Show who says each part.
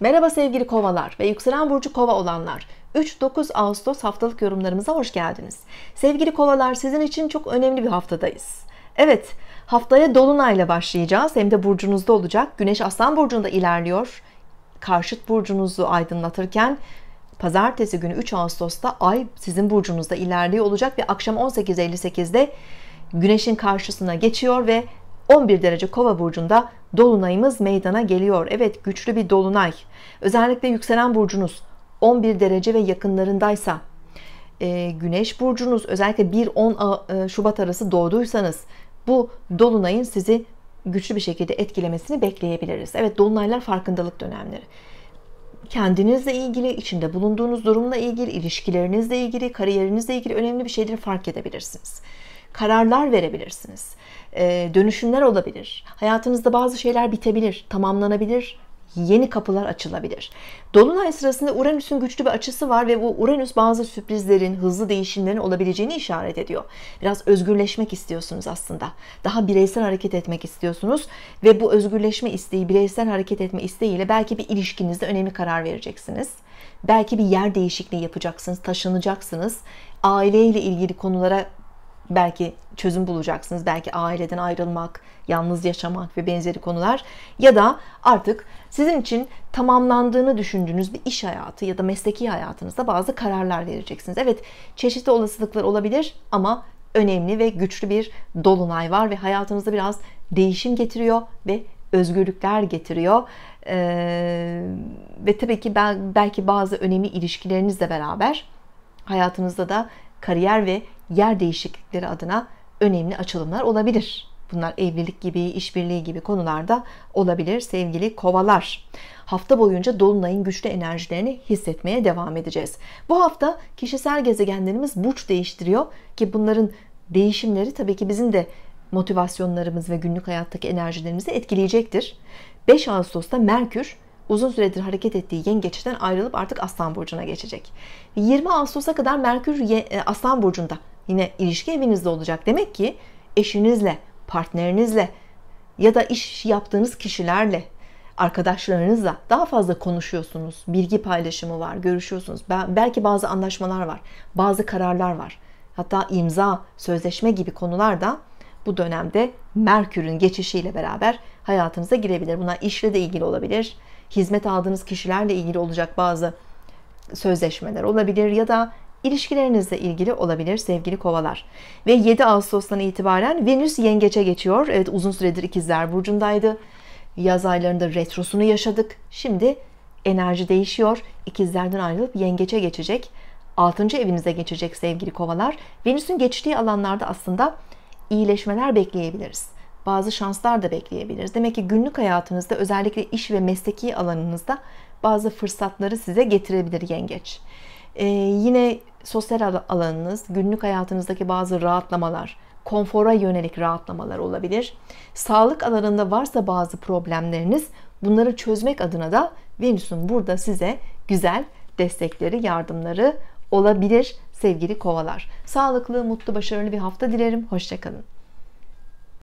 Speaker 1: Merhaba sevgili kovalar ve yükselen burcu kova olanlar. 3-9 Ağustos haftalık yorumlarımıza hoş geldiniz. Sevgili kovalar sizin için çok önemli bir haftadayız. Evet haftaya dolunayla başlayacağız hem de burcunuzda olacak. Güneş aslan burcunda ilerliyor. Karşıt burcunuzu aydınlatırken pazartesi günü 3 Ağustos'ta ay sizin burcunuzda ilerliyor olacak ve akşam 18.58'de güneşin karşısına geçiyor ve 11 derece kova burcunda dolunayımız meydana geliyor Evet güçlü bir dolunay özellikle yükselen burcunuz 11 derece ve yakınlarındaysa e, Güneş burcunuz özellikle 1-10 e, Şubat arası doğduysanız bu dolunayın sizi güçlü bir şekilde etkilemesini bekleyebiliriz. Evet dolunaylar farkındalık dönemleri. Kendinizle ilgili, içinde bulunduğunuz durumla ilgili, ilişkilerinizle ilgili, kariyerinizle ilgili önemli bir şeyleri fark edebilirsiniz kararlar verebilirsiniz. E, dönüşümler olabilir. Hayatınızda bazı şeyler bitebilir, tamamlanabilir, yeni kapılar açılabilir. Dolunay sırasında Uranüs'ün güçlü bir açısı var ve bu Uranüs bazı sürprizlerin, hızlı değişimlerin olabileceğini işaret ediyor. Biraz özgürleşmek istiyorsunuz aslında. Daha bireysel hareket etmek istiyorsunuz ve bu özgürleşme isteği, bireysel hareket etme isteğiyle belki bir ilişkinizde önemli karar vereceksiniz. Belki bir yer değişikliği yapacaksınız, taşınacaksınız. Aileyle ilgili konulara belki çözüm bulacaksınız. Belki aileden ayrılmak, yalnız yaşamak ve benzeri konular ya da artık sizin için tamamlandığını düşündüğünüz bir iş hayatı ya da mesleki hayatınızda bazı kararlar vereceksiniz. Evet, çeşitli olasılıklar olabilir ama önemli ve güçlü bir dolunay var ve hayatınızda biraz değişim getiriyor ve özgürlükler getiriyor. Ee, ve tabii ki ben, belki bazı önemli ilişkilerinizle beraber hayatınızda da kariyer ve yer değişiklikleri adına önemli açılımlar olabilir. Bunlar evlilik gibi, işbirliği gibi konularda olabilir sevgili kovalar. Hafta boyunca dolunayın güçlü enerjilerini hissetmeye devam edeceğiz. Bu hafta kişisel gezegenlerimiz burç değiştiriyor ki bunların değişimleri tabii ki bizim de motivasyonlarımız ve günlük hayattaki enerjilerimizi etkileyecektir. 5 Ağustos'ta Merkür uzun süredir hareket ettiği yengeçten ayrılıp artık Aslan Burcu'na geçecek. 20 Ağustos'a kadar Merkür e, Aslan Burcu'nda yine ilişki evinizde olacak. Demek ki eşinizle, partnerinizle ya da iş yaptığınız kişilerle, arkadaşlarınızla daha fazla konuşuyorsunuz. Bilgi paylaşımı var, görüşüyorsunuz. Belki bazı anlaşmalar var, bazı kararlar var. Hatta imza, sözleşme gibi konular da bu dönemde Merkür'ün geçişiyle beraber hayatınıza girebilir. Buna işle de ilgili olabilir, hizmet aldığınız kişilerle ilgili olacak bazı sözleşmeler olabilir ya da ilişkilerinizle ilgili olabilir sevgili kovalar. Ve 7 Ağustos'tan itibaren Venüs yengeçe geçiyor. Evet uzun süredir ikizler burcundaydı. Yaz aylarında retrosunu yaşadık. Şimdi enerji değişiyor. İkizlerden ayrılıp yengeçe geçecek. 6. evinize geçecek sevgili kovalar. Venüs'ün geçtiği alanlarda aslında iyileşmeler bekleyebiliriz bazı şanslar da bekleyebilir. Demek ki günlük hayatınızda özellikle iş ve mesleki alanınızda bazı fırsatları size getirebilir yengeç. Ee, yine sosyal alanınız, günlük hayatınızdaki bazı rahatlamalar, konfora yönelik rahatlamalar olabilir. Sağlık alanında varsa bazı problemleriniz bunları çözmek adına da Venüs'ün burada size güzel destekleri, yardımları olabilir sevgili kovalar. Sağlıklı, mutlu, başarılı bir hafta dilerim. Hoşçakalın.